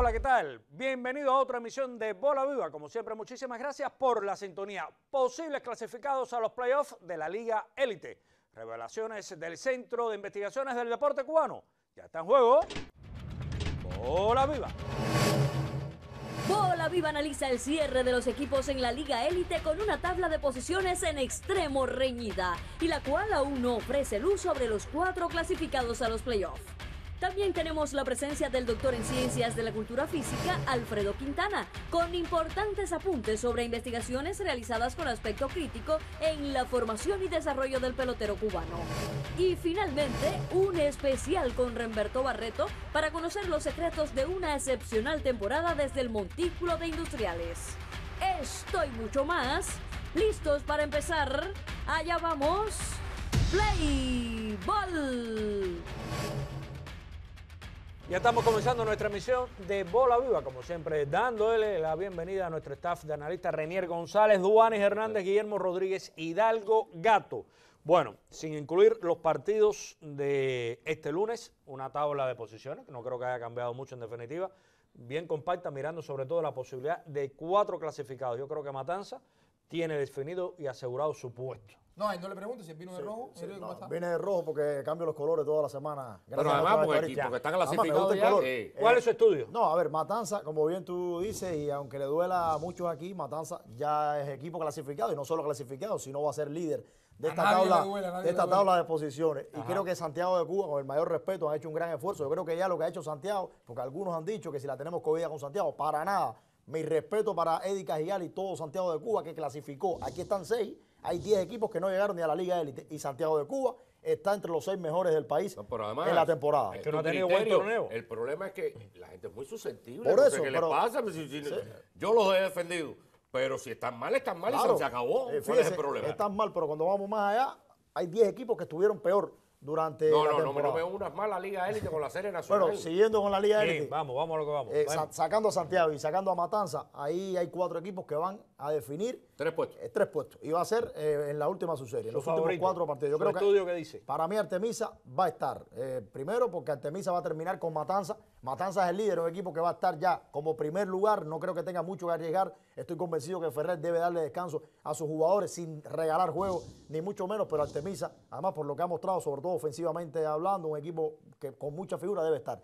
Hola, ¿qué tal? Bienvenido a otra emisión de Bola Viva. Como siempre, muchísimas gracias por la sintonía. Posibles clasificados a los playoffs de la Liga Élite. Revelaciones del Centro de Investigaciones del Deporte Cubano. Ya está en juego. Bola Viva. Bola Viva analiza el cierre de los equipos en la Liga Élite con una tabla de posiciones en extremo reñida y la cual aún no ofrece luz sobre los cuatro clasificados a los playoffs. También tenemos la presencia del doctor en ciencias de la cultura física, Alfredo Quintana, con importantes apuntes sobre investigaciones realizadas con aspecto crítico en la formación y desarrollo del pelotero cubano. Y finalmente, un especial con Remberto Barreto para conocer los secretos de una excepcional temporada desde el Montículo de Industriales. Estoy mucho más. ¿Listos para empezar? Allá vamos. Play Ball. Ya estamos comenzando nuestra emisión de Bola Viva, como siempre, dándole la bienvenida a nuestro staff de analistas Renier González, Duanes Hernández, Guillermo Rodríguez, Hidalgo Gato. Bueno, sin incluir los partidos de este lunes, una tabla de posiciones, que no creo que haya cambiado mucho en definitiva, bien compacta, mirando sobre todo la posibilidad de cuatro clasificados. Yo creo que Matanza tiene definido y asegurado su puesto. No, no le pregunto si vino de rojo. Viene de rojo porque cambio los colores toda la semana. Pero además, porque, están porque ah, eh, eh, ¿Cuál es su estudio? No, a ver, Matanza, como bien tú dices, y aunque le duela a muchos aquí, Matanza ya es equipo clasificado, y no solo clasificado, sino va a ser líder de esta, tabla, de, esta tabla de posiciones. Y creo que Santiago de Cuba, con el mayor respeto, ha hecho un gran esfuerzo. Yo creo que ya lo que ha hecho Santiago, porque algunos han dicho que si la tenemos cogida con Santiago, para nada. Mi respeto para Eddie Cajigal y todo Santiago de Cuba que clasificó. Aquí están seis hay 10 equipos que no llegaron ni a la Liga Élite y Santiago de Cuba está entre los seis mejores del país en la temporada. Es que no ha tenido buen torneo. El problema es que la gente es muy susceptible. Por eso. Yo los he defendido, pero si están mal, están mal y se, acabó. Eh, ¿Cuál es el problema? Están mal, pero cuando vamos más allá, hay 10 equipos que estuvieron peor durante no, la no, temporada. No, no me unas la Liga Élite con la Serie Nacional. Bueno, siguiendo con la Liga Élite. vamos, vamos a lo que vamos. Eh, sacando a Santiago y sacando a Matanza, ahí hay cuatro equipos que van a definir. Tres puestos. Eh, tres puestos. Y va a ser eh, en la última su serie, en los últimos cuatro partidos. Yo creo que, dice? Para mí Artemisa va a estar. Eh, primero porque Artemisa va a terminar con Matanza. Matanza es el líder, un equipo que va a estar ya como primer lugar. No creo que tenga mucho que arriesgar. Estoy convencido que Ferrer debe darle descanso a sus jugadores sin regalar juego ni mucho menos. Pero Artemisa, además por lo que ha mostrado, sobre todo ofensivamente hablando, un equipo que con mucha figura debe estar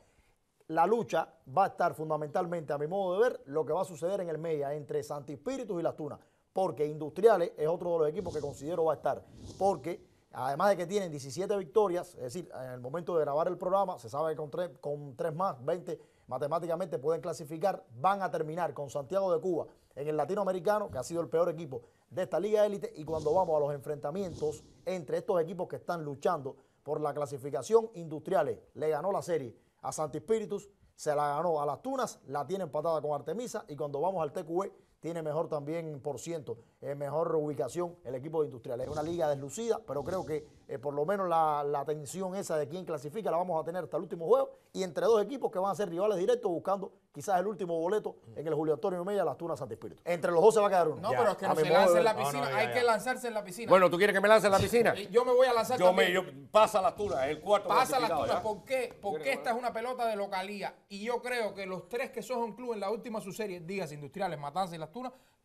la lucha va a estar fundamentalmente, a mi modo de ver, lo que va a suceder en el media entre Santi Espíritus y Las Tunas, porque Industriales es otro de los equipos que considero va a estar, porque además de que tienen 17 victorias, es decir, en el momento de grabar el programa, se sabe que con 3 con tres más, 20 matemáticamente pueden clasificar, van a terminar con Santiago de Cuba en el latinoamericano, que ha sido el peor equipo de esta liga élite, y cuando vamos a los enfrentamientos entre estos equipos que están luchando por la clasificación industriales, le ganó la serie a Santi Espíritus, se la ganó a las Tunas, la tiene empatada con Artemisa y cuando vamos al TQE tiene mejor también por ciento, mejor ubicación el equipo de Industriales. Es una liga deslucida, pero creo que eh, por lo menos la, la, tensión esa de quién clasifica la vamos a tener hasta el último juego y entre dos equipos que van a ser rivales directos buscando quizás el último boleto en el Julio Antonio Mella, las Tunas Santo Espíritu. Entre los dos se va a quedar uno. No, pero es que no se lance en la piscina, hay que lanzarse en la piscina. Bueno, ¿tú quieres que me lance en la piscina? Eh, yo me voy a lanzar yo Me, yo, pasa las Tunas, el cuarto Pasa las Tunas, ¿por qué? Porque esta es una pelota de localía y yo creo que los tres que son club en la última su serie, digas Industriales, Matanza las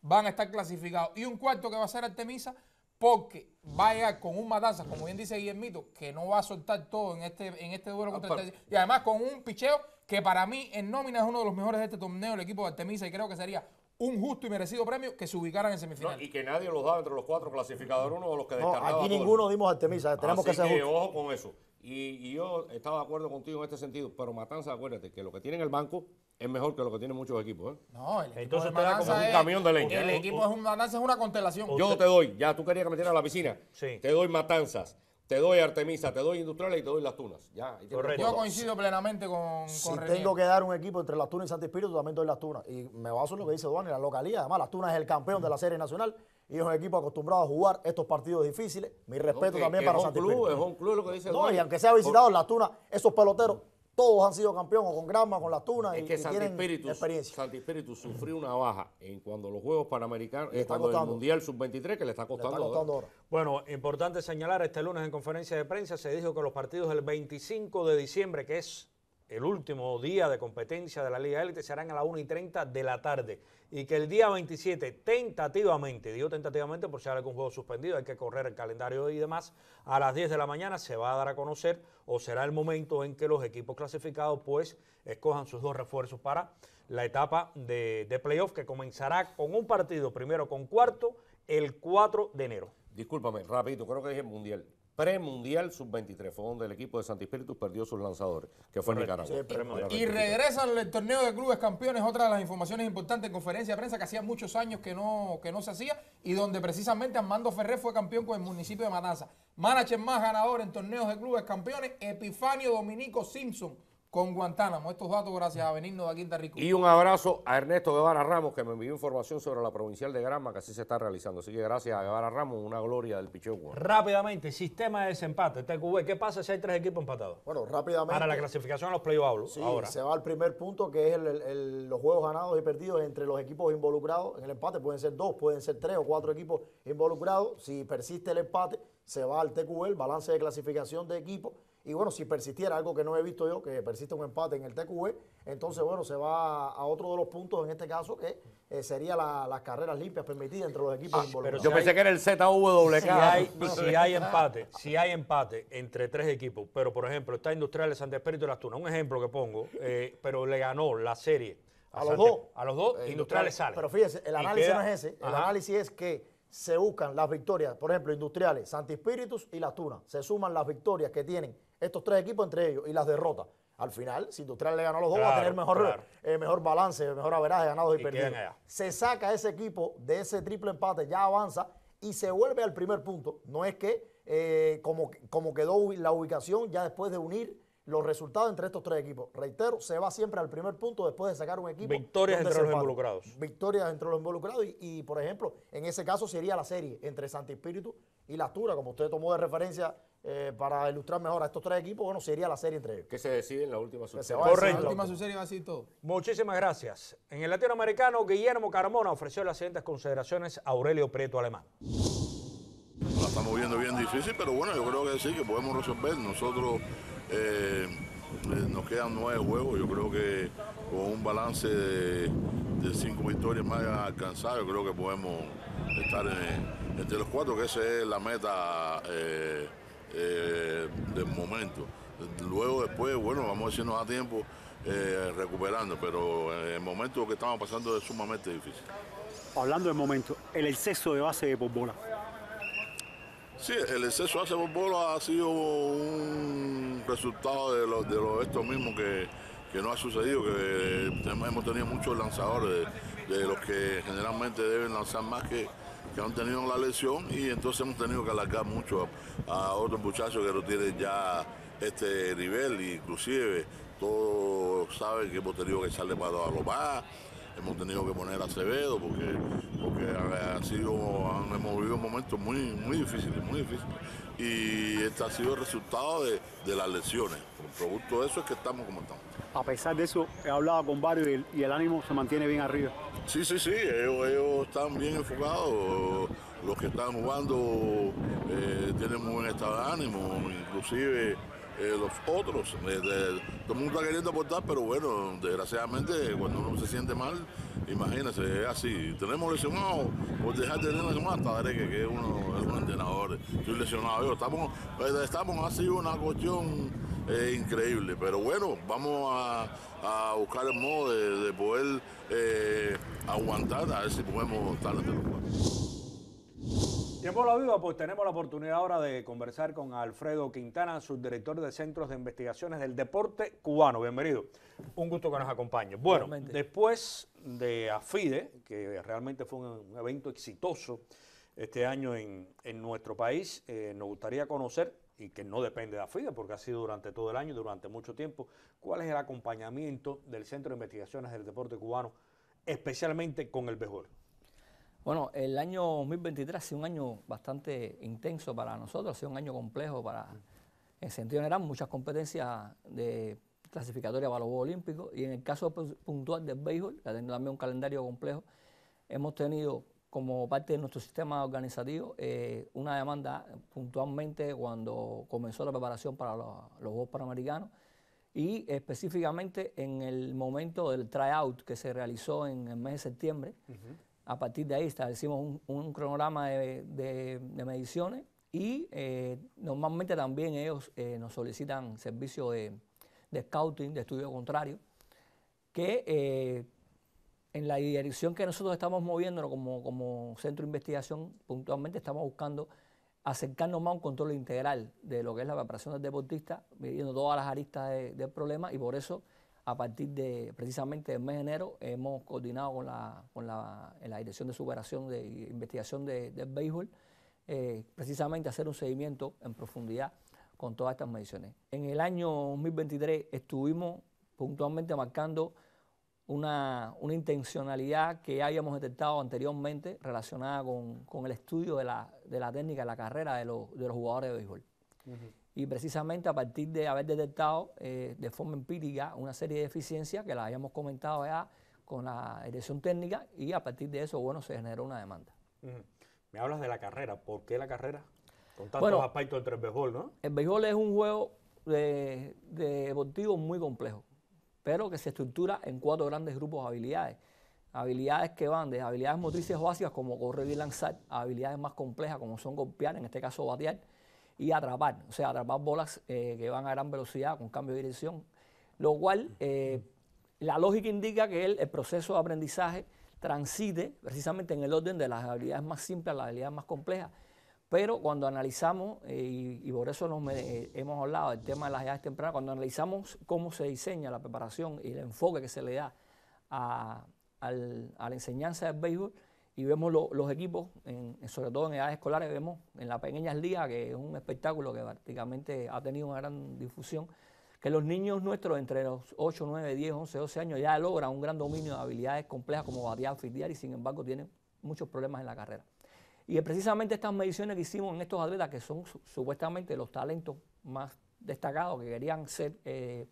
van a estar clasificados. Y un cuarto que va a ser Artemisa porque va vaya con un Madanza como bien dice Guillermito, que no va a soltar todo en este, en este duelo contra Y además con un picheo que para mí en nómina es uno de los mejores de este torneo, el equipo de Artemisa, y creo que sería un justo y merecido premio que se ubicaran en semifinal y que nadie los daba entre los cuatro clasificadores, uno de los que No, aquí ninguno dimos Artemisa, tenemos que ser ojo con eso. Y, yo estaba de acuerdo contigo en este sentido, pero Matanzas, acuérdate que lo que tiene en el banco es mejor que lo que tienen muchos equipos. ¿eh? No, el equipo Entonces es, un camión de El equipo es un es una constelación. Yo te doy, ya tú querías que me tirara a la piscina, te doy Matanzas. Te doy Artemisa, te doy industrial y te doy Las Tunas. Ya, Yo coincido plenamente con, Si tengo que dar un equipo entre Las Tunas y Santo Espíritu, también doy Las Tunas. Y me baso en lo que dice Duane, la localidad. Además, Las Tunas es el campeón de la Serie Nacional y es un equipo acostumbrado a jugar estos partidos difíciles. Mi respeto también para Santi Es un club, es un club lo que dice No, y aunque sea visitado en la tuna, esos peloteros todos han sido campeones, con Granma, con las Tunas, y, que Santi experiencia. Santi Espíritu sufrió una baja en cuando los Juegos Panamericanos, está eh, el Mundial Sub-23, que le está costando, Ahora. Bueno, importante señalar, este lunes en conferencia de prensa se dijo que los partidos del 25 de diciembre, que es el último día de competencia de la Liga Élite serán a las 1 y 30 de la tarde. Y que el día 27, tentativamente, digo tentativamente por si hay algún juego suspendido, hay que correr el calendario y demás, a las 10 de la mañana se va a dar a conocer o será el momento en que los equipos clasificados pues escojan sus dos refuerzos para la etapa de, de playoff que comenzará con un partido, primero con cuarto, el 4 de enero. Discúlpame, rápido creo que dije mundial mundial sub-23. Fue donde el equipo de Santi Espíritu perdió sus lanzadores, que fue en Nicaragua. y, regresan al torneo de clubes campeones, otra de las informaciones importantes en conferencia de prensa que hacía muchos años que no, que no se hacía y donde precisamente Armando Ferrer fue campeón con el municipio de Matanza. Manager más ganador en torneos de clubes campeones, Epifanio Dominico Simpson con Guantánamo. Estos datos gracias a Benigno de Quinta Rico. Y un abrazo a Ernesto Guevara Ramos, que me envió información sobre la provincial de Granma, que así se está realizando. Así que gracias a Guevara Ramos, una gloria del pichón. Rápidamente, sistema de desempate, TQV. ¿Qué pasa si hay tres equipos empatados? Bueno, rápidamente. Para la clasificación a los play hablo. ahora. se va al primer punto, que es los juegos ganados y perdidos entre los equipos involucrados en el empate. Pueden ser dos, pueden ser tres o cuatro equipos involucrados. Si persiste el empate, se va al TQV, el balance de clasificación de equipos y bueno, si persistiera algo que no he visto yo, que persiste un empate en el TQV, entonces bueno, se va a otro de los puntos en este caso que eh, sería las carreras limpias permitidas entre los equipos ah, involucrados. Yo pensé que era el ZWK. Si hay, empate, si hay empate entre tres equipos, pero por ejemplo está Industriales, de Espíritus Espíritu y las Tunas, un ejemplo que pongo, eh, pero le ganó la serie. A, los dos. A los dos, eh, Industriales sale. Pero fíjese, el análisis no es ese, el análisis es que se buscan las victorias, por ejemplo, Industriales, Santi Espíritus y las Tunas. Se suman las victorias que tienen estos tres equipos entre ellos y las derrotas. Al final, si Industrial le ganó a los dos, va a tener mejor, eh, mejor balance, mejor averaje ganados y, y Se saca ese equipo de ese triple empate, ya avanza y se vuelve al primer punto. No es que eh, como, como quedó la ubicación ya después de unir los resultados entre estos tres equipos. Reitero, se va siempre al primer punto después de sacar un equipo. Victorias entre los involucrados. Victorias entre los involucrados y, por ejemplo, en ese caso sería la serie entre Santi Espíritu y la Astura, como usted tomó de referencia eh, para ilustrar mejor a estos tres equipos, bueno, sería la serie entre ellos. Que se decide en la última subserie. Correcto. La última subserie va a todo. Muchísimas gracias. En el latinoamericano, Guillermo Carmona ofreció las siguientes consideraciones a Aurelio Prieto Alemán. La estamos viendo bien difícil, pero bueno, yo creo que sí, que podemos resolver. Nosotros eh, eh, nos quedan nueve juegos, yo creo que con un balance de, cinco victorias más alcanzado, yo creo que podemos estar entre los cuatro, que esa es la meta eh, del momento. Luego después, bueno, vamos a decirnos a tiempo recuperando, pero el momento que estamos pasando es sumamente difícil. Hablando del momento, el exceso de base de por Sí, el exceso hace por ha sido un resultado de, lo, de esto mismo que, que no ha sucedido, que eh, hemos tenido muchos lanzadores de, los que generalmente deben lanzar más que, que han tenido la lesión y entonces hemos tenido que alargar mucho a, otros muchachos que no tienen ya este nivel, inclusive todos saben que hemos tenido que echarle para a los más hemos tenido que poner a Acevedo porque, porque sido, han, hemos vivido momentos muy, muy difíciles, muy difíciles. Y este ha sido el resultado de, las lesiones. el producto de eso es que estamos como estamos. A pesar de eso, he hablado con varios y el, ánimo se mantiene bien arriba. Sí, sí, sí, ellos, están bien enfocados. Los que están jugando eh, tienen muy buen estado de ánimo, inclusive eh, los otros. Eh, todo el mundo está queriendo aportar, pero bueno, desgraciadamente cuando uno se siente mal, imagínense, es así. Tenemos lesionados por pues dejar de tener lesionados hasta que uno es un entrenador, Estoy lesionado Estamos, pues, estamos, ha sido una cuestión eh, increíble. Pero bueno, vamos a, buscar el modo de, de poder aguantar, a ver si podemos estar entre los cuatro. Tiempo la viva, pues tenemos la oportunidad ahora de conversar con Alfredo Quintana, subdirector de Centros de Investigaciones del Deporte Cubano. Bienvenido. Un gusto que nos acompañe. Bueno, después de AFIDE, que realmente fue un, evento exitoso este año en, nuestro país, eh, nos gustaría conocer y que no depende de AFIDE, porque ha sido durante todo el año, durante mucho tiempo, cuál es el acompañamiento del Centro de Investigaciones del Deporte Cubano, especialmente con el béisbol. Bueno, el año 2023 ha sido un año bastante intenso para nosotros, ha sido un año complejo para, en sentido general, muchas competencias de clasificatoria para los Juegos Olímpicos y en el caso puntual del béisbol, que ha tenido también un calendario complejo, hemos tenido como parte de nuestro sistema organizativo eh, una demanda puntualmente cuando comenzó la preparación para los, Juegos Panamericanos y específicamente en el momento del tryout que se realizó en el mes de septiembre. A partir de ahí establecimos un, un cronograma de, mediciones y eh, normalmente también ellos eh, nos solicitan servicio de, scouting, de estudio contrario, que eh, en la dirección que nosotros estamos moviéndonos como, centro de investigación, puntualmente estamos buscando acercarnos más a un control integral de lo que es la preparación del deportista, midiendo todas las aristas del problema y por eso a partir de precisamente el mes de enero hemos coordinado con la, la, Dirección de Superación de Investigación del de Béisbol, eh, precisamente hacer un seguimiento en profundidad con todas estas mediciones. En el año 2023 estuvimos puntualmente marcando una, una intencionalidad que ya habíamos detectado anteriormente relacionada con, el estudio de la, técnica, de la carrera de, los jugadores de béisbol y precisamente a partir de haber detectado eh, de forma empírica una serie de deficiencias que las habíamos comentado ya con la dirección técnica y a partir de eso, bueno, se generó una demanda. Me hablas de la carrera, ¿por qué la carrera? Con tantos aspectos entre el béisbol, ¿no? El béisbol es un juego de, deportivo muy complejo, pero que se estructura en cuatro grandes grupos de habilidades. Habilidades que van de habilidades motrices básicas como correr y lanzar, a habilidades más complejas como son golpear, en este caso batear, y atrapar, o sea, atrapar bolas eh, que van a gran velocidad con cambio de dirección, lo cual eh, la lógica indica que el, proceso de aprendizaje transite precisamente en el orden de las habilidades más simples a las habilidades más complejas. Pero cuando analizamos, eh, y, por eso nos hemos hablado del tema de las edades tempranas, cuando analizamos cómo se diseña la preparación y el enfoque que se le da a, a la enseñanza del béisbol, y vemos los equipos, sobre todo en edades escolares, vemos en la pequeñas ligas, que es un espectáculo que prácticamente ha tenido una gran difusión, que los niños nuestros entre los 8, 9, 10, 11, 12 años ya logran un gran dominio de habilidades complejas como batear, fildear y sin embargo tienen muchos problemas en la carrera. Y es precisamente estas mediciones que hicimos en estos atletas, que son supuestamente los talentos más destacados que querían ser eh,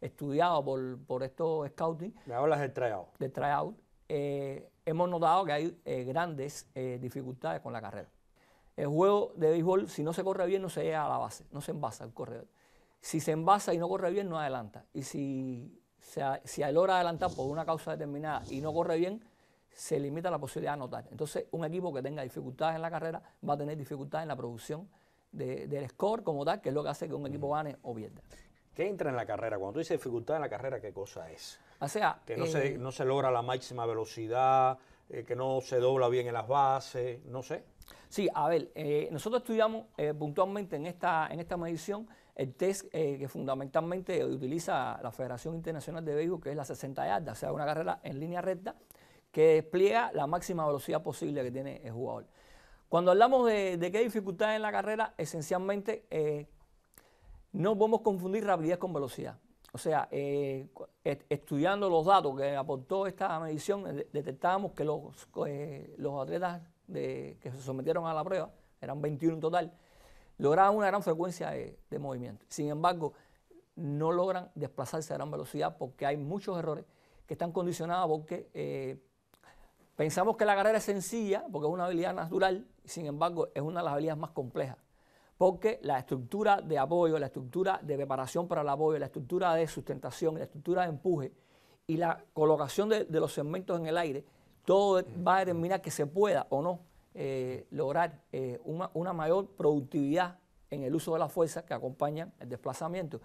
estudiados por, estos scouting. Me hablas del tryout. de tryout. Eh, hemos notado que hay eh, grandes eh, dificultades con la carrera. El juego de béisbol, si no se corre bien, no se llega a la base, no se envasa el corredor. Si se envasa y no corre bien, no adelanta. Y si se si logra adelantar por una causa determinada y no corre bien, se limita la posibilidad de anotar. Entonces, un equipo que tenga dificultades en la carrera va a tener dificultades en la producción del score como tal, que es lo que hace que un equipo gane o pierda. ¿Qué entra en la carrera? Cuando tú dices dificultad en la carrera, ¿qué cosa es? O sea, que no, se, eh, no se logra la máxima velocidad, eh, que no se dobla bien en las bases, no sé. Sí, a ver, eh, nosotros estudiamos puntualmente en esta, en esta medición el test que fundamentalmente utiliza la Federación Internacional de Béisbol, que es la 60 yardas, o sea, una carrera en línea recta que despliega la máxima velocidad posible que tiene el jugador. Cuando hablamos de, de qué dificultad en la carrera, esencialmente no podemos confundir rapidez con velocidad o sea, eh, estudiando los datos que aportó esta medición, detectamos que los, eh, atletas que se sometieron a la prueba, eran 21 en total, lograban una gran frecuencia de, movimiento. Sin embargo, no logran desplazarse a gran velocidad porque hay muchos errores que están condicionados porque eh, pensamos que la carrera es sencilla porque es una habilidad natural, sin embargo, es una de las habilidades más complejas porque la estructura de apoyo, la estructura de preparación para el apoyo, la estructura de sustentación, la estructura de empuje y la colocación de, los segmentos en el aire, todo va a determinar que se pueda o no eh, lograr eh, una, mayor productividad en el uso de las fuerza que acompañan el desplazamiento.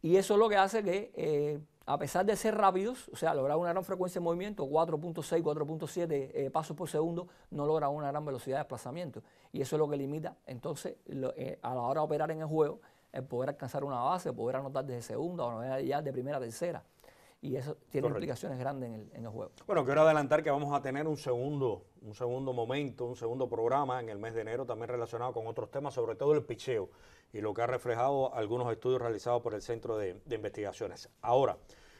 Y eso es lo que hace que eh, a pesar de ser rápidos, o sea, lograr una gran frecuencia de movimiento, 4.6, 4.7 eh, pasos por segundo, no logra una gran velocidad de desplazamiento. Y eso es lo que limita, entonces, eh, a la hora de operar en el juego, el poder alcanzar una base, poder anotar desde segunda o ya de primera a tercera y eso tiene implicaciones grandes en el, en juego. Bueno, quiero adelantar que vamos a tener un segundo, un segundo momento, un segundo programa en el mes de enero también relacionado con otros temas, sobre todo el picheo y lo que ha reflejado algunos estudios realizados por el Centro de, Investigaciones. Ahora,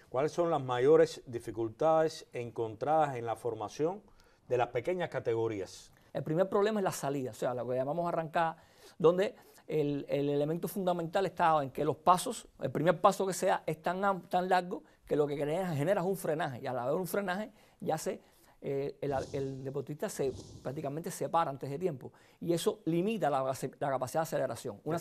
¿cuáles son las mayores dificultades encontradas en la formación de las pequeñas categorías? El primer problema es la salida, o sea, lo que llamamos arrancar, donde el, elemento fundamental está en que los pasos, el primer paso que sea es tan, tan largo que lo que genera, es un frenaje y al haber un frenaje ya se eh, el, deportista se prácticamente se para antes de tiempo y eso limita la, capacidad de aceleración. Una,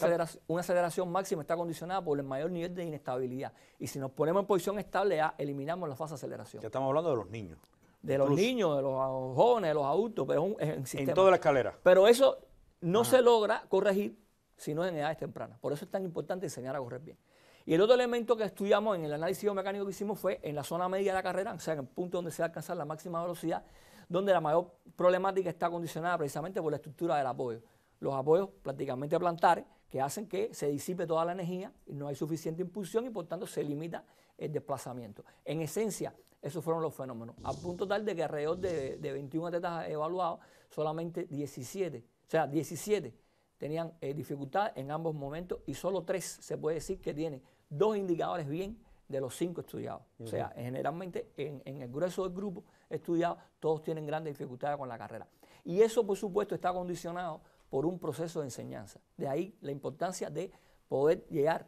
aceleración. máxima está condicionada por el mayor nivel de inestabilidad y si nos ponemos en posición estable eliminamos la fase de aceleración. Ya estamos hablando de los niños. De los niños, de los jóvenes, de los adultos, pero es un, En toda la escalera. Pero eso no se logra corregir si no en edades tempranas. Por eso es tan importante enseñar a correr bien. Y el otro elemento que estudiamos en el análisis mecánico que hicimos fue en la zona media de la carrera, o sea, en el punto donde se va a alcanzar la máxima velocidad, donde la mayor problemática está condicionada precisamente por la estructura del apoyo. Los apoyos prácticamente plantares que hacen que se disipe toda la energía, y no hay suficiente impulsión y por tanto se limita el desplazamiento. En esencia, esos fueron los fenómenos. A punto tal de que alrededor de, 21 atletas evaluados, solamente 17, o sea, 17 tenían eh, dificultad en ambos momentos y solo 3 se puede decir que tienen dos indicadores bien de los cinco estudiados. O sea, generalmente en, el grueso del grupo estudiado, todos tienen grandes dificultades con la carrera. Y eso, por supuesto, está condicionado por un proceso de enseñanza. De ahí la importancia de poder llegar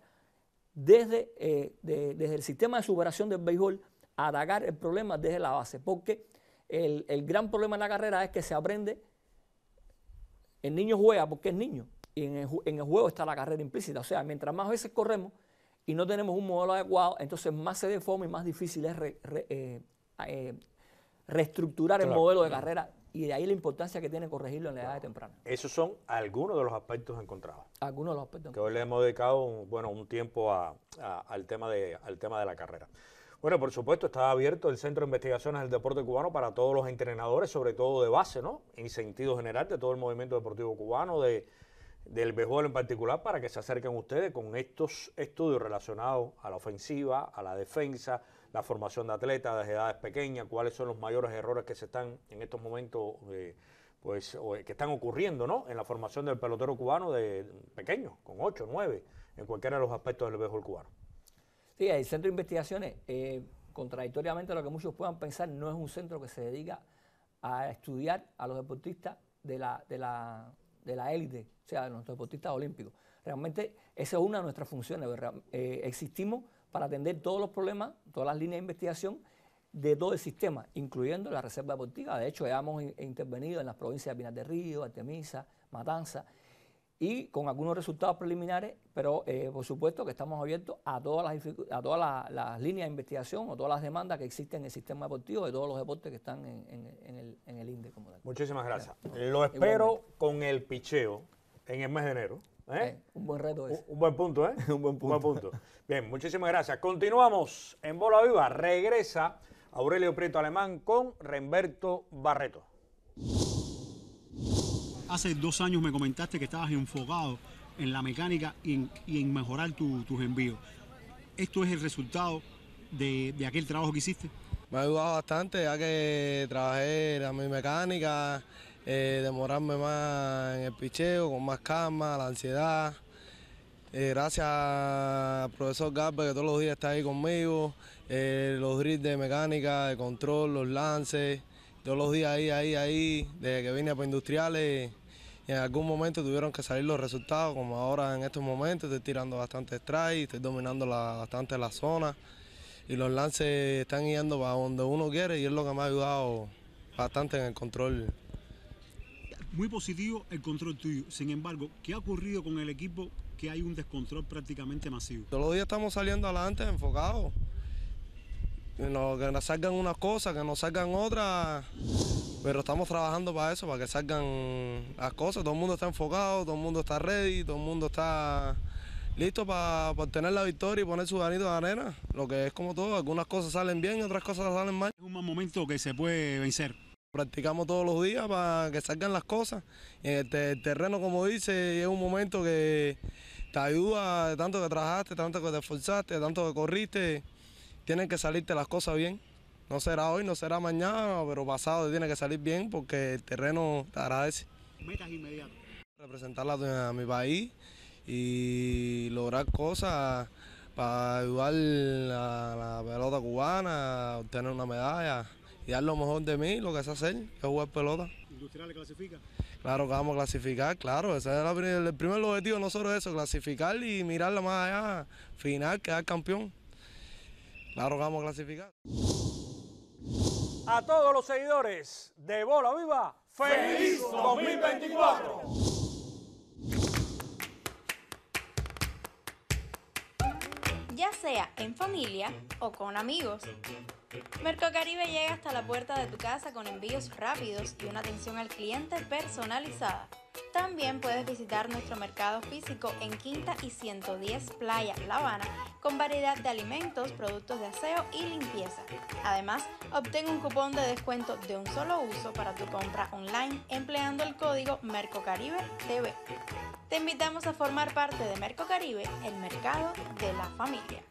desde, eh, desde el sistema de superación del béisbol a atacar el problema desde la base. Porque el, gran problema en la carrera es que se aprende, el niño juega porque es niño. Y en el juego está la carrera implícita. O sea, mientras más veces corremos, y no tenemos un modelo adecuado, entonces más se deforma y más difícil es eh, eh, reestructurar el modelo de mm. carrera y de ahí la importancia que tiene corregirlo en la edad temprana. Esos son algunos de los aspectos encontrados. Algunos de los aspectos. Que hoy le hemos dedicado un, bueno, un tiempo al, tema de, al tema de la carrera. Bueno, por supuesto, está abierto el Centro de Investigaciones del Deporte Cubano para todos los entrenadores, sobre todo de base, ¿no? En sentido general de todo el movimiento deportivo cubano, de, del béisbol en particular para que se acerquen ustedes con estos estudios relacionados a la ofensiva, a la defensa, la formación de atletas desde edades pequeñas, cuáles son los mayores errores que se están en estos momentos, eh, pues, eh, que están ocurriendo, ¿no? En la formación del pelotero cubano de pequeño, con 8, 9, en cualquiera de los aspectos del béisbol cubano. Sí, el centro de investigaciones, eh, contradictoriamente a lo que muchos puedan pensar, no es un centro que se dedica a estudiar a los deportistas de la, de la de la élite, o sea, de nuestros deportistas olímpicos. Realmente esa es una de nuestras funciones. Eh, existimos para atender todos los problemas, todas las líneas de investigación de todo el sistema, incluyendo la reserva deportiva. De hecho, ya hemos intervenido en las provincias de Pinar de Río, Artemisa, Matanza y con algunos resultados preliminares, pero eh, por supuesto que estamos abiertos a todas las a todas las, líneas de investigación o todas las demandas que existen en el sistema deportivo de todos los deportes que están en, el, en INDE. Como Muchísimas gracias. Lo espero con el picheo en el mes de enero. ¿eh? Eh, un buen reto ese. Un, buen punto, ¿eh? un buen punto. Un buen punto. Bien, muchísimas gracias. Continuamos en Bola Viva. Regresa Aurelio Prieto Alemán con Remberto Barreto. Hace dos años me comentaste que estabas enfocado en la mecánica y en, mejorar tus envíos. ¿Esto es el resultado de, aquel trabajo que hiciste? Me ha ayudado bastante ya que trabajé a mi mecánica, eh, demorarme más en el picheo, con más calma, la ansiedad. Eh, gracias al profesor Garber que todos los días está ahí conmigo, eh, los drills de mecánica, de control, los lances, todos los días ahí, ahí, ahí, desde que vine a Industriales en algún momento tuvieron que salir los resultados, como ahora en estos momentos estoy tirando bastante strike, estoy dominando bastante la zona y los lances están yendo para donde uno quiere y es lo que me ha ayudado bastante en el control. Muy positivo el control tuyo, sin embargo, ¿qué ha ocurrido con el equipo que hay un descontrol prácticamente masivo? Todos los días estamos saliendo adelante enfocados que nos salgan unas cosas, que nos salgan otras, pero estamos trabajando para eso, para que salgan las cosas. Todo el mundo está enfocado, todo el mundo está ready, todo el mundo está listo para, obtener la victoria y poner su granito de arena. Lo que es como todo, algunas cosas salen bien y otras cosas salen mal. Es un momento que se puede vencer. Practicamos todos los días para que salgan las cosas. En terreno, como dice, es un momento que te ayuda tanto que trabajaste, tanto que te esforzaste, tanto que corriste tienen que salirte las cosas bien. No será hoy, no será mañana, pero pasado tiene que salir bien porque el terreno te agradece. Metas inmediatas. Representar a, mi país y lograr cosas para ayudar a la pelota cubana, obtener una medalla y dar lo mejor de mí, lo que es hacer, que es jugar pelota. ¿Industrial clasifica? Claro que vamos a clasificar, claro, ese es el primer objetivo nosotros eso, clasificar y mirarla más allá, final, quedar campeón. La clasificar. A todos los seguidores de Bola Viva, ¡Feliz 2024! Ya sea en familia o con amigos. Caribe llega hasta la puerta de tu casa con envíos rápidos y una atención al cliente personalizada. También puedes visitar nuestro mercado físico en Quinta y 110 Playa, La Habana, con variedad de alimentos, productos de aseo y limpieza. Además, obtén un cupón de descuento de un solo uso para tu compra online empleando el código Mercocaribe TV. Te invitamos a formar parte de Mercocaribe, el mercado de la familia.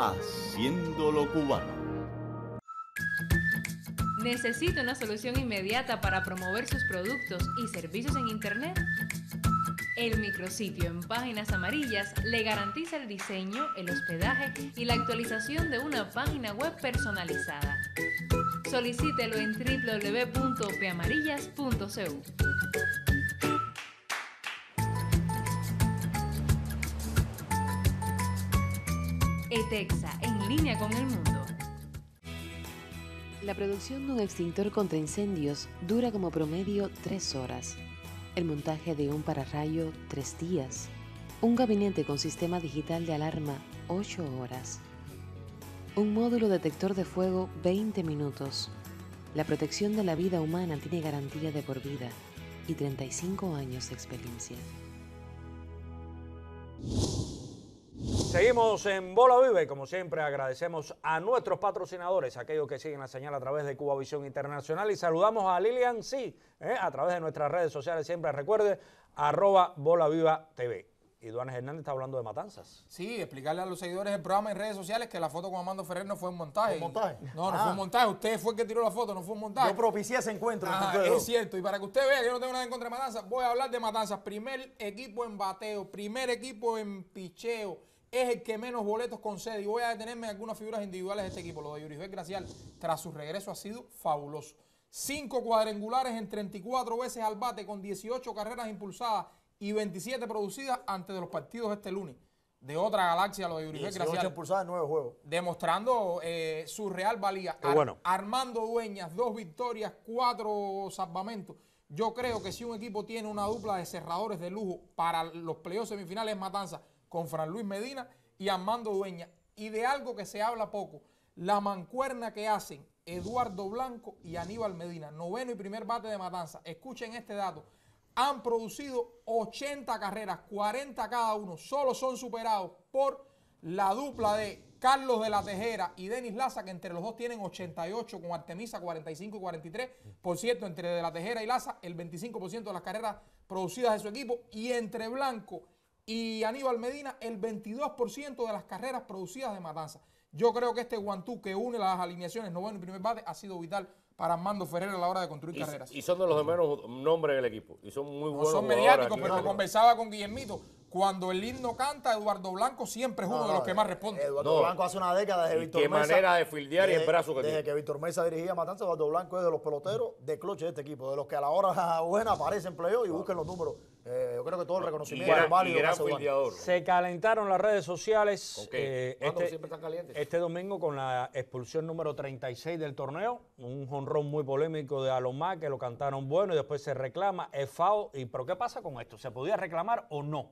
Haciéndolo Cubano. ¿Necesita una solución inmediata para promover sus productos y servicios en Internet? El micrositio en páginas amarillas le garantiza el diseño, el hospedaje y la actualización de una página web personalizada. Solicítelo en www.pamarillas.cu. Texa en línea con el mundo. La producción de un extintor contra incendios dura como promedio tres horas. El montaje de un pararrayo, tres días. Un gabinete con sistema digital de alarma, ocho horas. Un módulo detector de fuego, 20 minutos. La protección de la vida humana tiene garantía de por vida y 35 años de experiencia. Seguimos en Bola Viva y como siempre agradecemos a nuestros patrocinadores, aquellos que siguen la señal a través de Cuba Visión Internacional y saludamos a Lilian Sí ¿eh? a través de nuestras redes sociales. Siempre recuerde arroba Bola Viva TV. Y Duanes Hernández está hablando de matanzas. Sí, explicarle a los seguidores del programa en redes sociales que la foto con Amando Ferrer no fue un montaje. ¿Un montaje? No, no fue ah. un montaje. Usted fue el que tiró la foto, no fue un montaje. Yo propicié ese encuentro. Ah, es cierto. Y para que usted vea que yo no tengo nada en contra de matanzas, voy a hablar de matanzas. Primer equipo en bateo, primer equipo en picheo, es el que menos boletos concede. Y voy a detenerme en algunas figuras individuales de este equipo. Lo de Uribe Gracial, tras su regreso, ha sido fabuloso. Cinco cuadrangulares en 34 veces al bate, con 18 carreras impulsadas y 27 producidas antes de los partidos este lunes. De otra galaxia, lo de Yuribel Gracial. Demostrando eh, su real valía. bueno. Armando Dueñas, dos victorias, cuatro salvamentos. Yo creo que si un equipo tiene una dupla de cerradores de lujo para los playoffs semifinales, Matanza con Fran Luis Medina y Armando Dueña. Y de algo que se habla poco, la mancuerna que hacen Eduardo Blanco y Aníbal Medina, noveno y primer bate de Matanza. Escuchen este dato. Han producido 80 carreras, 40 cada uno. Solo son superados por la dupla de Carlos de la Tejera y Denis Laza, que entre los dos tienen 88 con Artemisa 45 y 43. Por cierto, entre de la Tejera y Laza, el 25% de las carreras producidas de su equipo. Y entre Blanco y Aníbal Medina el 22% de las carreras producidas de Matanza. Yo creo que este guantú que une las alineaciones noveno y primer bate ha sido vital para Armando Ferrer a la hora de construir carreras. Y son de los de menos nombres del equipo. Y son muy buenos. Son mediáticos, pero conversaba con Guillermito. Cuando el himno canta, Eduardo Blanco siempre es uno de los que más responde. Eduardo Blanco hace una década desde Víctor Mesa. Qué manera de fildear y el brazo que tiene. Desde que Víctor Mesa dirigía Matanza, Eduardo Blanco es de los peloteros de cloche de este equipo, de los que a la hora buena aparecen playoff y busquen los números. Eh, yo creo que todo el reconocimiento es válido Se calentaron las redes sociales eh, este, este domingo con la expulsión número 36 del torneo, un ron muy polémico de Alomar, que lo cantaron bueno y después se reclama, es FAO. ¿Y pero qué pasa con esto? ¿Se podía reclamar o no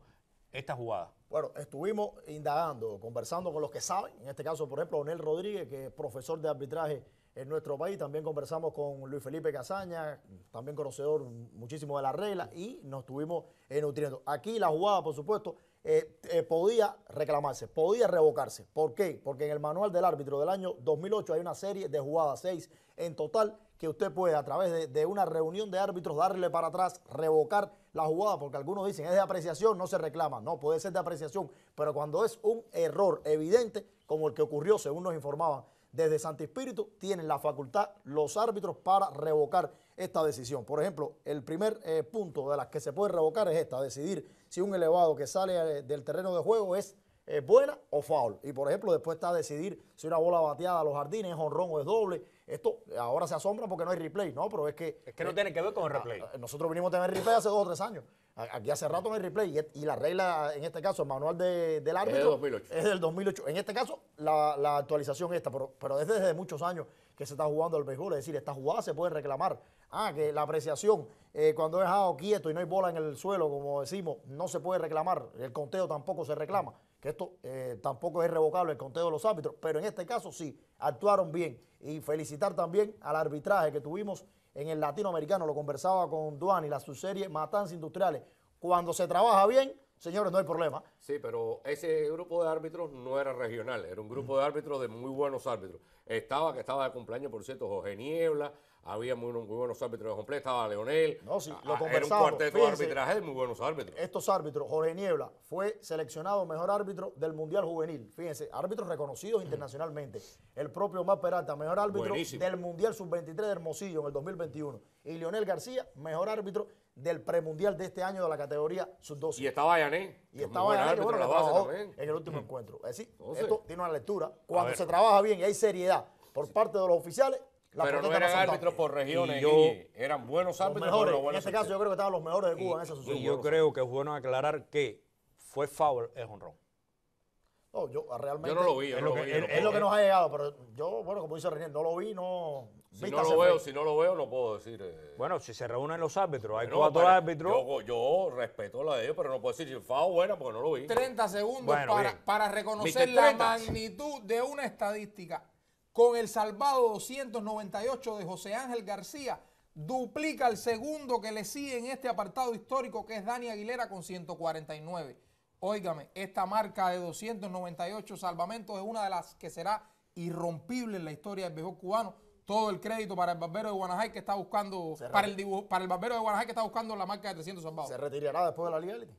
esta jugada? Bueno, estuvimos indagando, conversando con los que saben, en este caso, por ejemplo, Onel Rodríguez, que es profesor de arbitraje en nuestro país. También conversamos con Luis Felipe Casaña, también conocedor muchísimo de la regla, y nos estuvimos nutriendo. Aquí la jugada, por supuesto, eh, eh, podía reclamarse, podía revocarse. ¿Por qué? Porque en el manual del árbitro del año 2008 hay una serie de jugadas, seis en total, que usted puede a través de, de una reunión de árbitros darle para atrás, revocar la jugada, porque algunos dicen es de apreciación, no se reclama. No, puede ser de apreciación, pero cuando es un error evidente, como el que ocurrió, según nos informaban desde Santo Espíritu tienen la facultad los árbitros para revocar esta decisión. Por ejemplo, el primer eh, punto de las que se puede revocar es esta, decidir si un elevado que sale eh, del terreno de juego es es buena o foul. Y por ejemplo, después está a decidir si una bola bateada a los jardines es honrón o es doble. Esto ahora se asombra porque no hay replay, ¿no? Pero es que. Es que no tiene que ver con el replay. Ah, nosotros vinimos a tener replay hace dos o tres años. Aquí hace rato no hay replay. Y, la regla, en este caso, el manual del árbitro. Es del 2008. En este caso, la, actualización esta, pero, pero desde muchos años que se está jugando el béisbol. Es decir, esta jugada se puede reclamar. Ah, que la apreciación, eh, cuando es dejado quieto y no hay bola en el suelo, como decimos, no se puede reclamar. El conteo tampoco se reclama esto eh, tampoco es revocable el conteo de los árbitros, pero en este caso sí, actuaron bien. Y felicitar también al arbitraje que tuvimos en el latinoamericano, lo conversaba con y la subserie Matanzas Industriales. Cuando se trabaja bien, señores, no hay problema. Sí, pero ese grupo de árbitros no era regional, era un grupo de árbitros de muy buenos árbitros. Estaba, que estaba de cumpleaños, por cierto, Jorge Niebla, había muy, buenos árbitros de completo, estaba Leonel, no, sí, lo ah, era un cuarteto de arbitraje muy buenos árbitros. Estos árbitros, Jorge Niebla fue seleccionado mejor árbitro del Mundial Juvenil, fíjense, árbitros reconocidos internacionalmente, el propio Omar Peralta, mejor árbitro del Mundial Sub-23 de Hermosillo en el 2021, y Leonel García, mejor árbitro del premundial de este año de la categoría sub-12. Y estaba Yané. Y estaba en el último encuentro. Es decir, esto tiene una lectura. Cuando se trabaja bien y hay seriedad por parte de los oficiales, pero no eran árbitros por regiones, y eran buenos árbitros. Mejores, en ese caso yo creo que estaban los mejores de Cuba en esa sucesión. yo creo que es bueno aclarar que fue foul el honrón. No, yo ah, realmente... no lo vi. es, lo que, nos ha llegado, pero yo, bueno, como dice René, no lo vi, no... Si no lo veo, si no lo veo, no puedo decir. Eh. Bueno, si se reúnen los árbitros, hay no, cuatro árbitros. Yo, respeto la de ellos, pero no puedo decir si fue buena porque no lo vi. 30 segundos para, reconocer la magnitud de una estadística con el salvado 298 de José Ángel García. Duplica el segundo que le sigue en este apartado histórico que es Dani Aguilera con 149. Óigame, esta marca de 298 salvamentos es una de las que será irrompible en la historia del viejo cubano. Todo el crédito para el barbero de Guanajay que está buscando, para el, para el barbero de Guanajay que está buscando la marca de 300 salvados. ¿Se retirará después de la Liga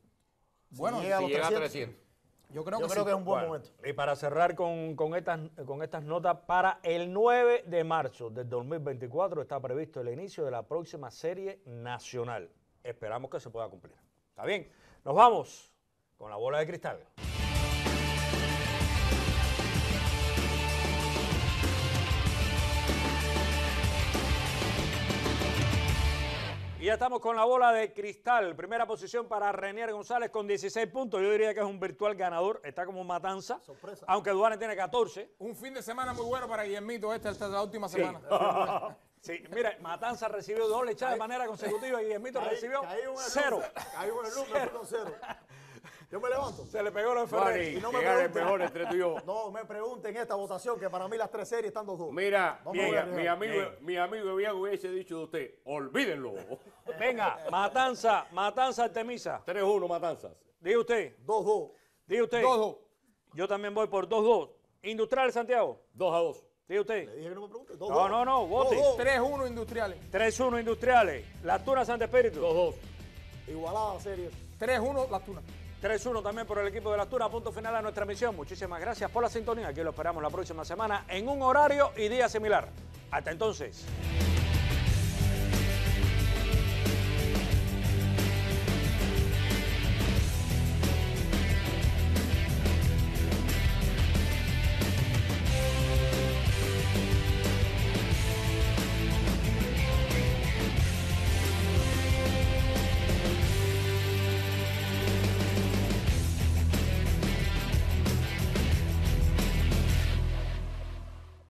Bueno, si llega, a, 300. Yo creo, que, es un buen momento. Y para cerrar con, estas, con estas notas, para el 9 de marzo del 2024 está previsto el inicio de la próxima serie nacional. Esperamos que se pueda cumplir. ¿Está bien? Nos vamos con la bola de cristal. ya estamos con la bola de cristal. Primera posición para Renier González con 16 puntos. Yo diría que es un virtual ganador. Está como matanza. Sorpresa. Aunque Duane tiene 14. Un fin de semana muy bueno para Guillermito esta, esta es la última semana. sí, mira, Matanza recibió doble echada de manera consecutiva y Guillermito recibió cero. un cero. Yo me levanto. Se le pegó la enfermera Y no me pregunten. mejor entre No me pregunten esta votación, que para mí las tres series están dos dos. Mira, mi amigo, venga. Viago hubiese dicho de usted, olvídenlo. venga, Matanza, Matanza Artemisa. 3-1, Matanzas. Diga usted. 2-2. Diga usted. 2-2. Yo también voy por 2-2. Industrial Santiago. 2-2. Diga usted. Le dije que no me pregunte. 2-2. No, no, no, 3-1 Industriales. 3-1 Industriales. La Tuna Santa Espíritu. 2-2. Igualada serie. 3-1 Las Tunas 3-1 también por el equipo de la Astura, Punto final a nuestra misión. Muchísimas gracias por la sintonía. Aquí lo esperamos la próxima semana en un horario y día similar. Hasta entonces.